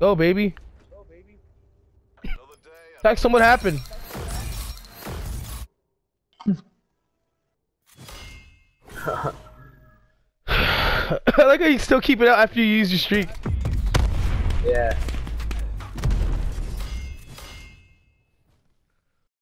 go, baby. Tax him what happened. I like how you still keep it out after you use your streak. Yeah.